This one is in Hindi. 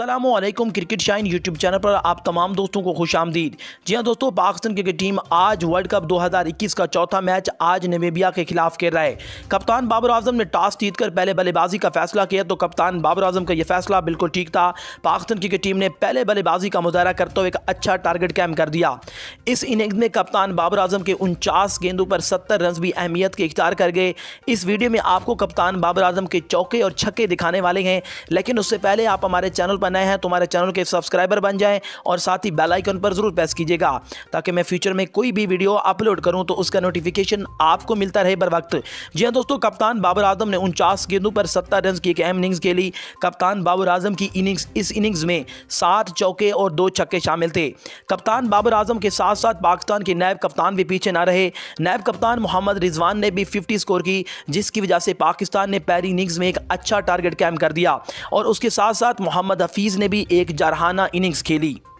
Aslam cricket shine YouTube channel पर आप तमाम दोस्तों को खुश आमदीद जी हाँ दोस्तों पाकिस्तान क्रिकेट टीम आज वर्ल्ड कप 2021 का चौथा मैच आज नवेबिया के खिलाफ खेल रहा है कप्तान बाबर आजम ने टॉस जीतकर पहले बल्लेबाजी का फैसला किया तो कप्तान बाबर आजम का यह फैसला बिल्कुल ठीक था पाकिस्तान क्रिकेट टीम ने पहले बल्लेबाजी का मुजाहरा करते हुए एक अच्छा टारगेट कैम कर दिया इस इनिंग्स में कप्तान बाबर आजम के उनचास गेंदों पर सत्तर रन भी अहमियत के इख्तार कर गए इस वीडियो में आपको कप्तान बाबर आजम के चौके और छक्के दिखाने वाले हैं लेकिन उससे पहले आप हमारे चैनल पर नए हैं तुम्हारे चैनल के सब्सक्राइबर बन जाएं और साथ ही बेल आइकन पर ज़रूर प्रेस कीजिएगा ताकि मैं फ्यूचर में कोई भी वीडियो अपलोड करूं तो उसका नोटिफिकेशन आपको मिलता रहे बर वक्त जी हाँ दोस्तों कप्तान बाबर आजम ने उनचास गेंदों पर सत्तर रन की एक अहम इनिंग्स के लिए कप्तान बाबर आजम की इनिंग्स इस इनिंग्स में सात चौके और दो छक्के शामिल थे कप्तान बाबर आजम के साथ साथ पाकिस्तान के नायब कप्तान भी पीछे ना रहे नायब कप्तान मोहम्मद रिजवान ने भी फिफ्टी स्कोर की जिसकी वजह से पाकिस्तान ने पहली इनिंग्स में एक अच्छा टारगेट कैम कर दिया और उसके साथ साथ मोहम्मद हफीज़ ने भी एक जारहाना इनिंग्स खेली